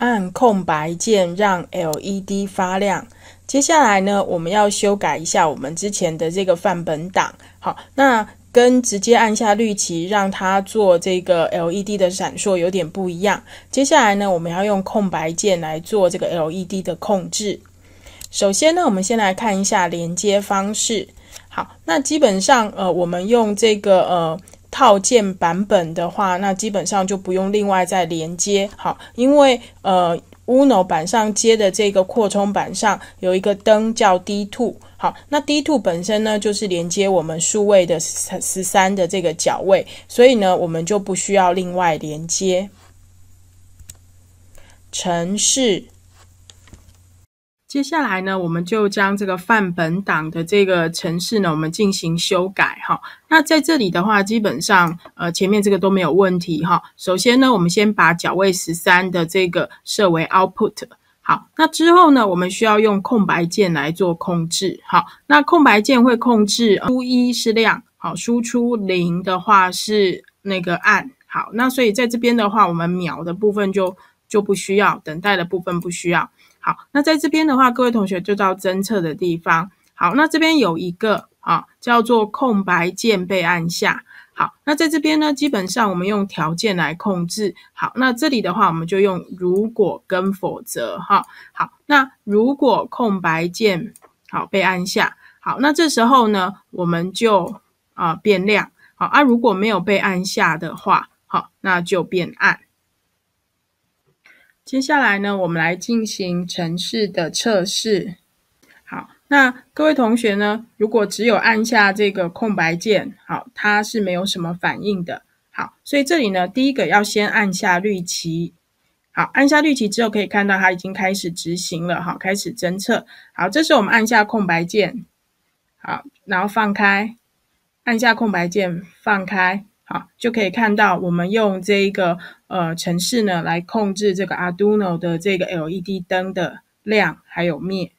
按空白键让 LED 发亮。接下来呢，我们要修改一下我们之前的这个范本档。好，那跟直接按下绿旗让它做这个 LED 的闪烁有点不一样。接下来呢，我们要用空白键来做这个 LED 的控制。首先呢，我们先来看一下连接方式。好，那基本上，呃，我们用这个呃。套件版本的话，那基本上就不用另外再连接，好，因为呃 Uno 版上接的这个扩充板上有一个灯叫 D2，好，那 D2 本身呢就是连接我们数位的十三的这个脚位，所以呢我们就不需要另外连接城市接下来呢，我们就将这个范本档的这个程式呢，我们进行修改哈。那在这里的话，基本上呃前面这个都没有问题哈。首先呢，我们先把角位十三的这个设为 output 好。那之后呢，我们需要用空白键来做控制好。那空白键会控制出一是亮好，输出零的话是那个暗好。那所以在这边的话，我们秒的部分就就不需要，等待的部分不需要。好，那在这边的话，各位同学就到侦测的地方。好，那这边有一个啊，叫做空白键被按下。好，那在这边呢，基本上我们用条件来控制。好，那这里的话，我们就用如果跟否则哈。好，那如果空白键好被按下，好，那这时候呢，我们就啊变亮。好，啊，如果没有被按下的话，好，那就变暗。接下来呢，我们来进行程序的测试。好，那各位同学呢，如果只有按下这个空白键，好，它是没有什么反应的。好，所以这里呢，第一个要先按下绿旗。好，按下绿旗之后，可以看到它已经开始执行了。好，开始侦测。好，这时候我们按下空白键。好，然后放开，按下空白键，放开。啊，就可以看到我们用这一个呃程式呢，来控制这个 Arduino 的这个 LED 灯的亮还有灭。